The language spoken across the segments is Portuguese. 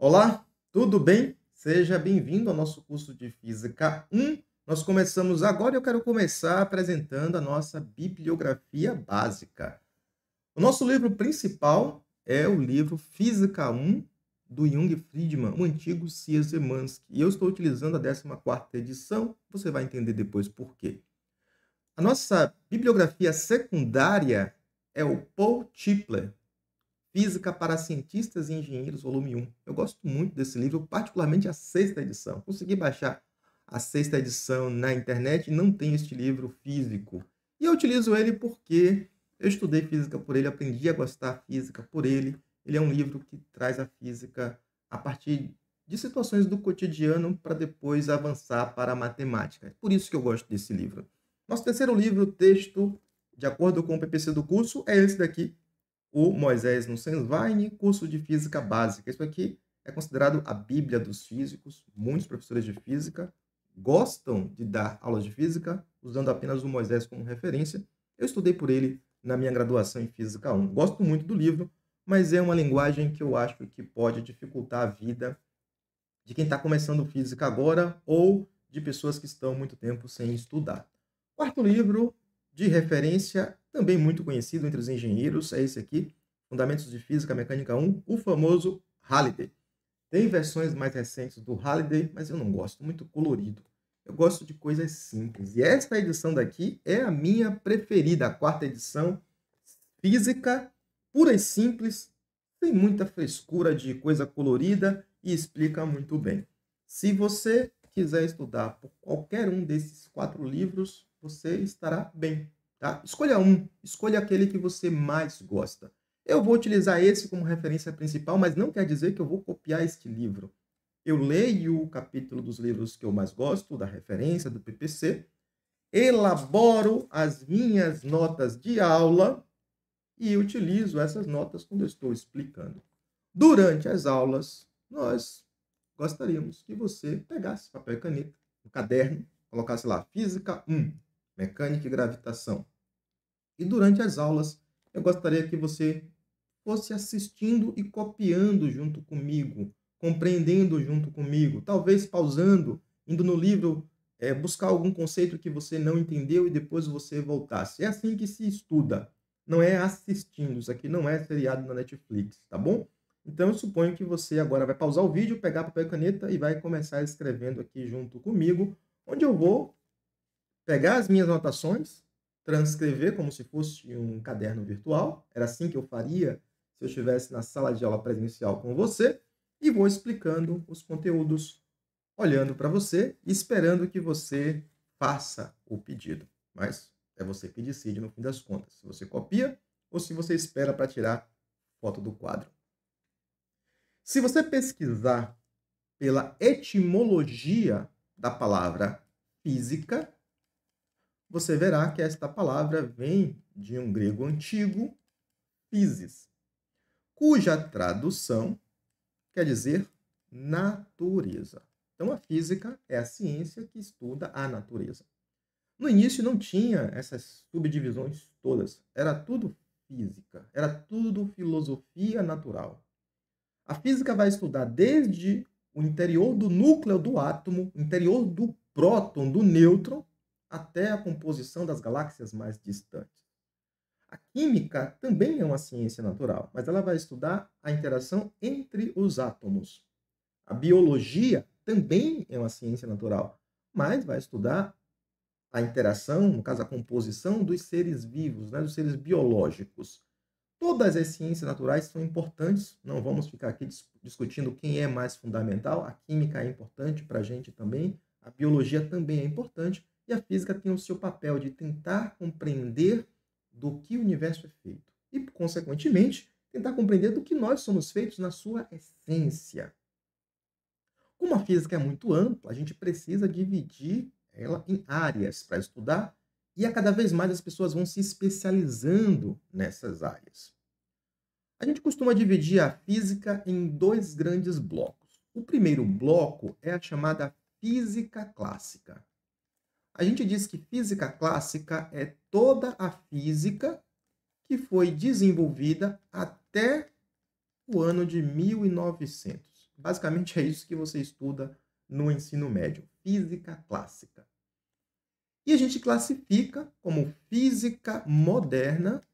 Olá, tudo bem? Seja bem-vindo ao nosso curso de Física 1. Nós começamos agora e eu quero começar apresentando a nossa bibliografia básica. O nosso livro principal é o livro Física 1 do Jung Friedman, o antigo Sierzemansky. E eu estou utilizando a 14ª edição, você vai entender depois por quê. A nossa bibliografia secundária é o Paul Tipler, Física para Cientistas e Engenheiros, volume 1. Eu gosto muito desse livro, particularmente a sexta edição. Consegui baixar a sexta edição na internet e não tenho este livro físico. E eu utilizo ele porque eu estudei física por ele, aprendi a gostar da física por ele. Ele é um livro que traz a física a partir de situações do cotidiano para depois avançar para a matemática. É por isso que eu gosto desse livro. Nosso terceiro livro, texto, de acordo com o PPC do curso, é esse daqui, o Moisés no Sensvain, curso de física básica. Isso aqui é considerado a Bíblia dos físicos. Muitos professores de física gostam de dar aulas de física usando apenas o Moisés como referência. Eu estudei por ele na minha graduação em Física 1. Gosto muito do livro, mas é uma linguagem que eu acho que pode dificultar a vida de quem está começando física agora ou de pessoas que estão muito tempo sem estudar. Quarto livro de referência também muito conhecido entre os engenheiros, é esse aqui, Fundamentos de Física Mecânica 1, o famoso Halliday. Tem versões mais recentes do Halliday, mas eu não gosto, muito colorido. Eu gosto de coisas simples. E esta edição daqui é a minha preferida, a quarta edição, física, pura e simples, tem muita frescura de coisa colorida e explica muito bem. Se você quiser estudar por qualquer um desses quatro livros, você estará bem. Tá? Escolha um, escolha aquele que você mais gosta. Eu vou utilizar esse como referência principal, mas não quer dizer que eu vou copiar este livro. Eu leio o capítulo dos livros que eu mais gosto, da referência, do PPC, elaboro as minhas notas de aula e utilizo essas notas quando eu estou explicando. Durante as aulas, nós gostaríamos que você pegasse papel e caneta, um caderno, colocasse lá física 1, mecânica e gravitação. E durante as aulas, eu gostaria que você fosse assistindo e copiando junto comigo, compreendendo junto comigo, talvez pausando, indo no livro é, buscar algum conceito que você não entendeu e depois você voltasse. É assim que se estuda, não é assistindo. Isso aqui não é seriado na Netflix, tá bom? Então eu suponho que você agora vai pausar o vídeo, pegar papel e caneta e vai começar escrevendo aqui junto comigo, onde eu vou pegar as minhas anotações, transcrever como se fosse um caderno virtual, era assim que eu faria se eu estivesse na sala de aula presencial com você, e vou explicando os conteúdos, olhando para você e esperando que você faça o pedido. Mas é você que decide no fim das contas, se você copia ou se você espera para tirar foto do quadro. Se você pesquisar pela etimologia da palavra física, você verá que esta palavra vem de um grego antigo, physis, cuja tradução quer dizer natureza. Então, a física é a ciência que estuda a natureza. No início não tinha essas subdivisões todas, era tudo física, era tudo filosofia natural. A física vai estudar desde o interior do núcleo do átomo, interior do próton, do nêutron, até a composição das galáxias mais distantes. A química também é uma ciência natural, mas ela vai estudar a interação entre os átomos. A biologia também é uma ciência natural, mas vai estudar a interação, no caso a composição dos seres vivos, né, dos seres biológicos. Todas as ciências naturais são importantes, não vamos ficar aqui discutindo quem é mais fundamental. A química é importante para a gente também, a biologia também é importante, e a física tem o seu papel de tentar compreender do que o universo é feito. E, consequentemente, tentar compreender do que nós somos feitos na sua essência. Como a física é muito ampla, a gente precisa dividir ela em áreas para estudar, e a cada vez mais as pessoas vão se especializando nessas áreas. A gente costuma dividir a física em dois grandes blocos. O primeiro bloco é a chamada física clássica. A gente diz que física clássica é toda a física que foi desenvolvida até o ano de 1900. Basicamente é isso que você estuda no ensino médio, física clássica. E a gente classifica como física moderna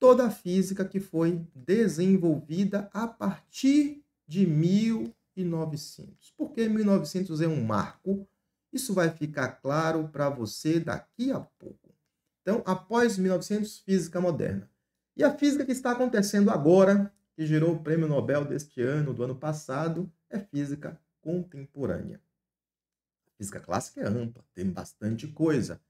toda a física que foi desenvolvida a partir de 1900. Porque 1900 é um marco isso vai ficar claro para você daqui a pouco. Então, após 1900, física moderna. E a física que está acontecendo agora, que gerou o prêmio Nobel deste ano, do ano passado, é física contemporânea. A física clássica é ampla, tem bastante coisa.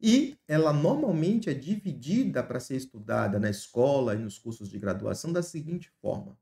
E ela normalmente é dividida para ser estudada na escola e nos cursos de graduação da seguinte forma.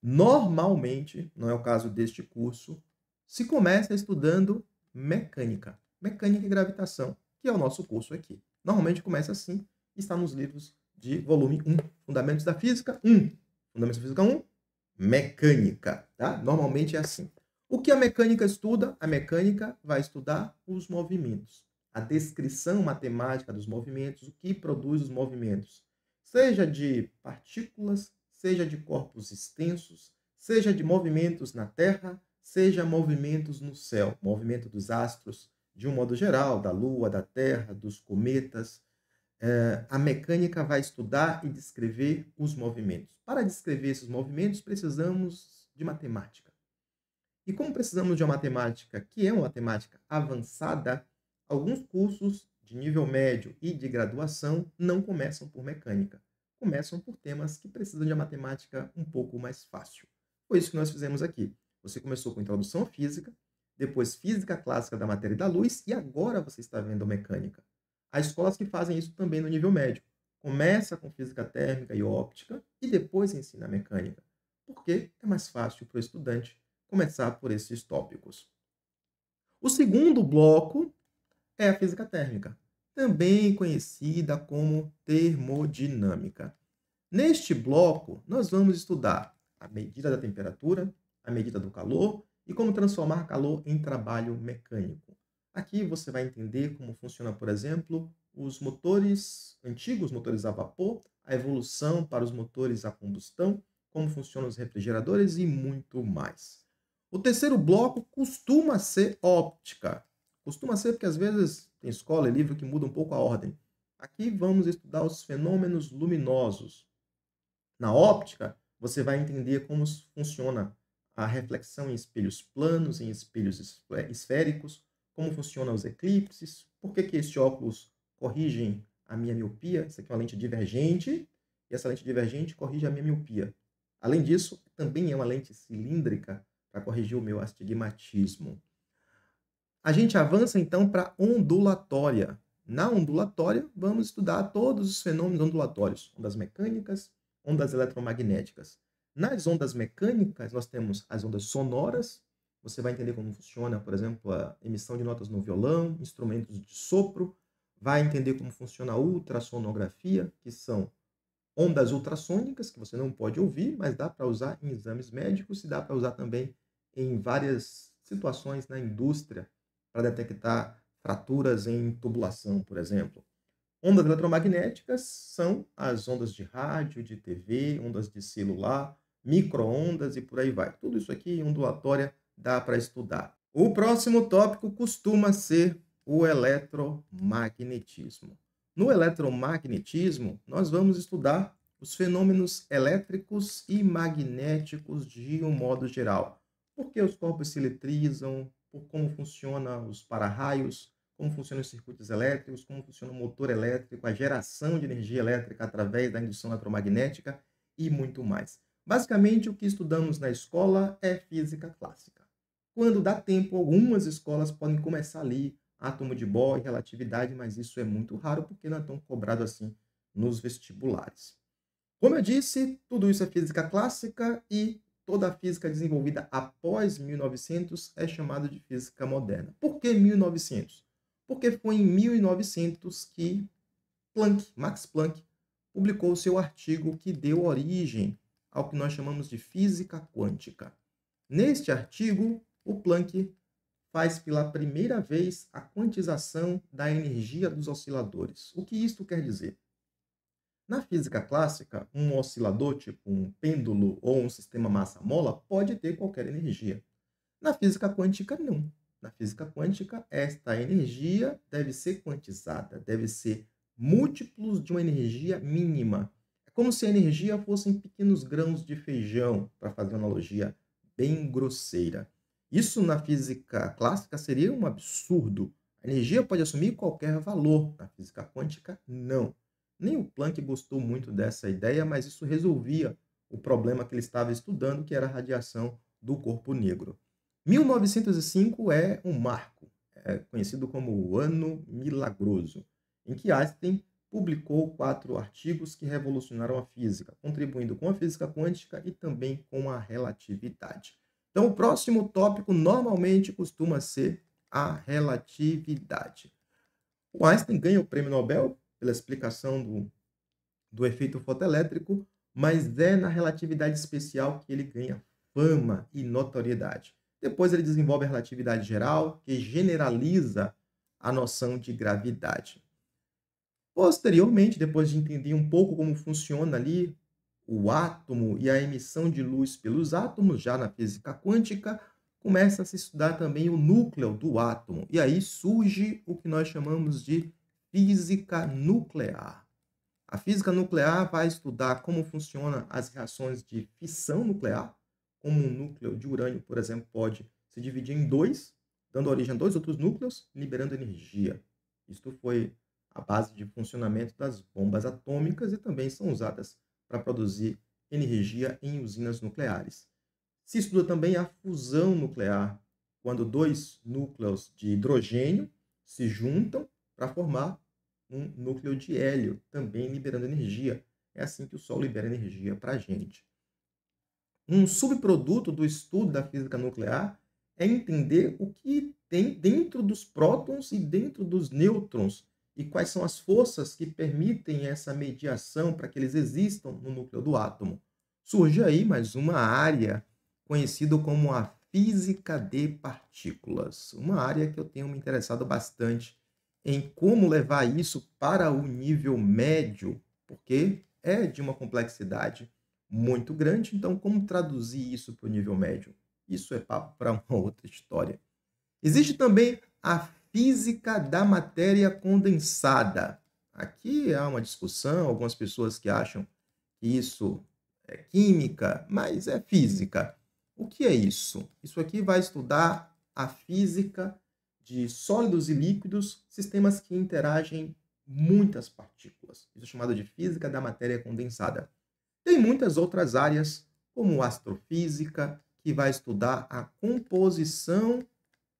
Normalmente, não é o caso deste curso, se começa estudando mecânica. Mecânica e gravitação, que é o nosso curso aqui. Normalmente começa assim, está nos livros de volume 1, Fundamentos da Física 1. Fundamentos da Física 1, mecânica, tá? Normalmente é assim. O que a mecânica estuda? A mecânica vai estudar os movimentos, a descrição matemática dos movimentos, o que produz os movimentos, seja de partículas, seja de corpos extensos, seja de movimentos na Terra, seja movimentos no céu, movimento dos astros, de um modo geral, da Lua, da Terra, dos cometas. É, a mecânica vai estudar e descrever os movimentos. Para descrever esses movimentos, precisamos de matemática. E como precisamos de uma matemática que é uma matemática avançada, alguns cursos de nível médio e de graduação não começam por mecânica, começam por temas que precisam de uma matemática um pouco mais fácil. Foi isso que nós fizemos aqui. Você começou com introdução física, depois física clássica da matéria e da luz, e agora você está vendo mecânica. Há escolas que fazem isso também no nível médio. Começa com física térmica e óptica e depois ensina mecânica, porque é mais fácil para o estudante começar por esses tópicos. O segundo bloco é a física térmica, também conhecida como termodinâmica. Neste bloco, nós vamos estudar a medida da temperatura, a medida do calor e como transformar calor em trabalho mecânico. Aqui você vai entender como funciona, por exemplo, os motores antigos, motores a vapor, a evolução para os motores a combustão, como funcionam os refrigeradores e muito mais. O terceiro bloco costuma ser óptica. Costuma ser porque às vezes tem escola e livro que muda um pouco a ordem. Aqui vamos estudar os fenômenos luminosos. Na óptica, você vai entender como funciona a reflexão em espelhos planos, em espelhos é, esféricos, como funcionam os eclipses, por que, que esses óculos corrigem a minha miopia. Isso aqui é uma lente divergente, e essa lente divergente corrige a minha miopia. Além disso, também é uma lente cilíndrica para corrigir o meu astigmatismo. A gente avança então para ondulatória. Na ondulatória, vamos estudar todos os fenômenos ondulatórios: ondas mecânicas, ondas eletromagnéticas. Nas ondas mecânicas, nós temos as ondas sonoras, você vai entender como funciona, por exemplo, a emissão de notas no violão, instrumentos de sopro, vai entender como funciona a ultrassonografia, que são ondas ultrassônicas, que você não pode ouvir, mas dá para usar em exames médicos e dá para usar também em várias situações na indústria para detectar fraturas em tubulação, por exemplo. Ondas eletromagnéticas são as ondas de rádio, de TV, ondas de celular, microondas e por aí vai. Tudo isso aqui em ondulatória dá para estudar. O próximo tópico costuma ser o eletromagnetismo. No eletromagnetismo, nós vamos estudar os fenômenos elétricos e magnéticos de um modo geral. Por que os corpos se eletrizam, por como funcionam os para-raios, como funcionam os circuitos elétricos, como funciona o motor elétrico, a geração de energia elétrica através da indução eletromagnética e muito mais. Basicamente, o que estudamos na escola é física clássica. Quando dá tempo, algumas escolas podem começar ali átomo de Bohr, e relatividade, mas isso é muito raro porque não é tão cobrado assim nos vestibulares. Como eu disse, tudo isso é física clássica e toda a física desenvolvida após 1900 é chamada de física moderna. Por que 1900? Porque foi em 1900 que Planck, Max Planck, publicou seu artigo que deu origem ao que nós chamamos de física quântica. Neste artigo, o Planck faz pela primeira vez a quantização da energia dos osciladores. O que isto quer dizer? Na física clássica, um oscilador, tipo um pêndulo ou um sistema massa-mola, pode ter qualquer energia. Na física quântica, não. Na física quântica, esta energia deve ser quantizada, deve ser múltiplos de uma energia mínima como se a energia fossem pequenos grãos de feijão, para fazer uma analogia bem grosseira. Isso na física clássica seria um absurdo. A energia pode assumir qualquer valor, na física quântica, não. Nem o Planck gostou muito dessa ideia, mas isso resolvia o problema que ele estava estudando, que era a radiação do corpo negro. 1905 é um marco, é conhecido como o Ano Milagroso, em que Einstein publicou quatro artigos que revolucionaram a física, contribuindo com a física quântica e também com a relatividade. Então, o próximo tópico normalmente costuma ser a relatividade. O Einstein ganha o prêmio Nobel pela explicação do, do efeito fotoelétrico, mas é na relatividade especial que ele ganha fama e notoriedade. Depois ele desenvolve a relatividade geral, que generaliza a noção de gravidade. Posteriormente, depois de entender um pouco como funciona ali o átomo e a emissão de luz pelos átomos, já na física quântica, começa a se estudar também o núcleo do átomo. E aí surge o que nós chamamos de física nuclear. A física nuclear vai estudar como funcionam as reações de fissão nuclear, como um núcleo de urânio, por exemplo, pode se dividir em dois, dando origem a dois outros núcleos, liberando energia. Isto foi a base de funcionamento das bombas atômicas e também são usadas para produzir energia em usinas nucleares. Se estuda também a fusão nuclear, quando dois núcleos de hidrogênio se juntam para formar um núcleo de hélio, também liberando energia. É assim que o Sol libera energia para a gente. Um subproduto do estudo da física nuclear é entender o que tem dentro dos prótons e dentro dos nêutrons e quais são as forças que permitem essa mediação para que eles existam no núcleo do átomo. Surge aí mais uma área conhecida como a física de partículas, uma área que eu tenho me interessado bastante em como levar isso para o nível médio, porque é de uma complexidade muito grande, então como traduzir isso para o nível médio? Isso é papo para uma outra história. Existe também a física da matéria condensada. Aqui há uma discussão, algumas pessoas que acham que isso é química, mas é física. O que é isso? Isso aqui vai estudar a física de sólidos e líquidos, sistemas que interagem muitas partículas. Isso é chamado de física da matéria condensada. Tem muitas outras áreas, como astrofísica, que vai estudar a composição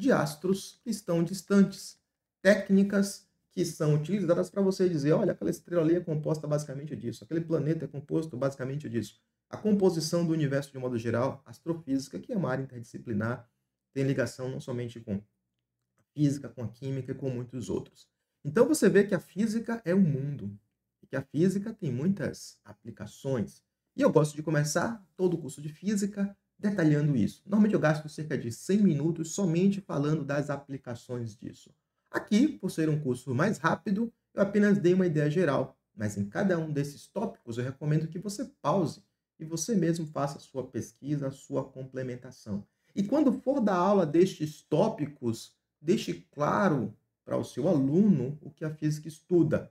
de astros que estão distantes. Técnicas que são utilizadas para você dizer, olha, aquela estrela ali é composta basicamente disso, aquele planeta é composto basicamente disso. A composição do universo de modo geral, astrofísica, que é uma área interdisciplinar, tem ligação não somente com a física, com a química e com muitos outros. Então você vê que a física é o um mundo, e que a física tem muitas aplicações. E eu gosto de começar todo o curso de física detalhando isso. Normalmente eu gasto cerca de 100 minutos somente falando das aplicações disso. Aqui, por ser um curso mais rápido, eu apenas dei uma ideia geral, mas em cada um desses tópicos eu recomendo que você pause e você mesmo faça a sua pesquisa, a sua complementação. E quando for da aula destes tópicos, deixe claro para o seu aluno o que a física estuda,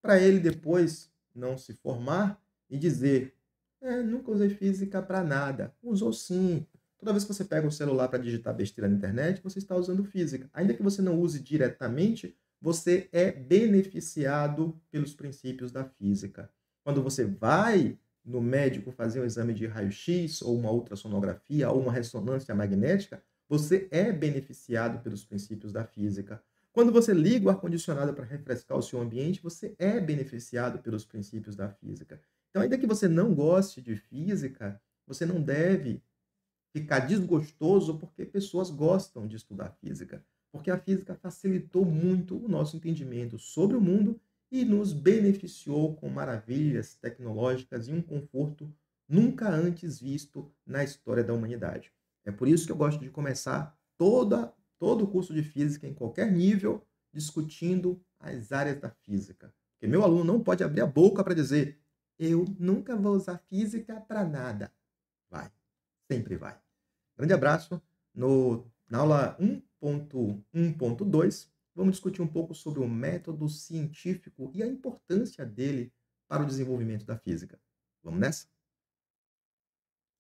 para ele depois não se formar e dizer: é, nunca usei física para nada. Usou sim. Toda vez que você pega o um celular para digitar besteira na internet, você está usando física. Ainda que você não use diretamente, você é beneficiado pelos princípios da física. Quando você vai no médico fazer um exame de raio-x ou uma ultrassonografia ou uma ressonância magnética, você é beneficiado pelos princípios da física. Quando você liga o ar-condicionado para refrescar o seu ambiente, você é beneficiado pelos princípios da física. Então, ainda que você não goste de física, você não deve ficar desgostoso porque pessoas gostam de estudar física, porque a física facilitou muito o nosso entendimento sobre o mundo e nos beneficiou com maravilhas tecnológicas e um conforto nunca antes visto na história da humanidade. É por isso que eu gosto de começar toda, todo o curso de física em qualquer nível discutindo as áreas da física. Porque meu aluno não pode abrir a boca para dizer eu nunca vou usar física para nada. Vai, sempre vai. Grande abraço. No, na aula 1.1.2, vamos discutir um pouco sobre o método científico e a importância dele para o desenvolvimento da física. Vamos nessa?